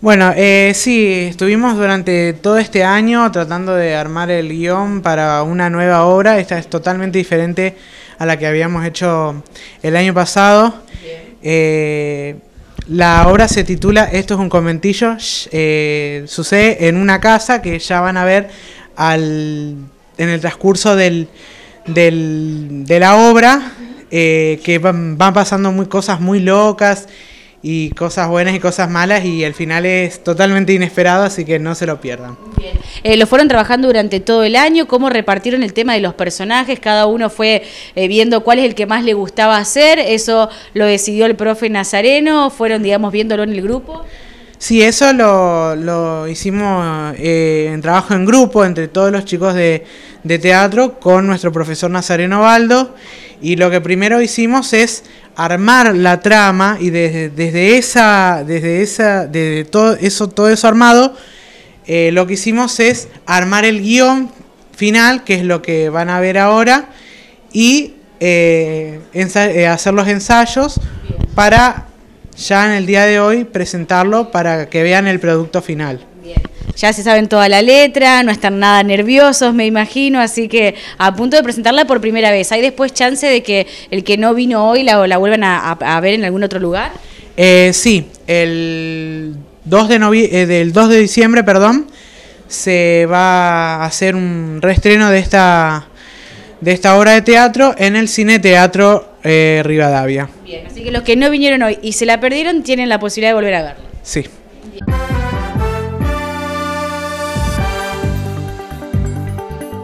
Bueno, eh, sí, estuvimos durante todo este año tratando de armar el guión para una nueva obra. Esta es totalmente diferente a la que habíamos hecho el año pasado. Eh, la obra se titula Esto es un comentillo, eh, sucede en una casa que ya van a ver al, en el transcurso del, del, de la obra, que van, van pasando muy, cosas muy locas y cosas buenas y cosas malas y el final es totalmente inesperado, así que no se lo pierdan. Eh, lo fueron trabajando durante todo el año, cómo repartieron el tema de los personajes, cada uno fue eh, viendo cuál es el que más le gustaba hacer, eso lo decidió el profe Nazareno, fueron, digamos, viéndolo en el grupo. Sí, eso lo, hicimos eh, en trabajo en grupo entre todos los chicos de, de teatro con nuestro profesor Nazareno Baldo y lo que primero hicimos es armar la trama y desde, desde esa, desde esa, todo eso, todo eso armado, eh, lo que hicimos es armar el guión final, que es lo que van a ver ahora, y eh, eh, hacer los ensayos para ya en el día de hoy presentarlo para que vean el producto final ya se saben toda la letra, no están nada nerviosos, me imagino, así que a punto de presentarla por primera vez. ¿Hay después chance de que el que no vino hoy la, la vuelvan a, ver en algún otro lugar? Eh, sí, el 2 de eh, del 2 de diciembre, perdón, se va a hacer un reestreno de esta de esta obra de teatro en el Cine Teatro eh, Rivadavia. Bien, así que los que no vinieron hoy y se la perdieron tienen la posibilidad de volver a verla. Sí.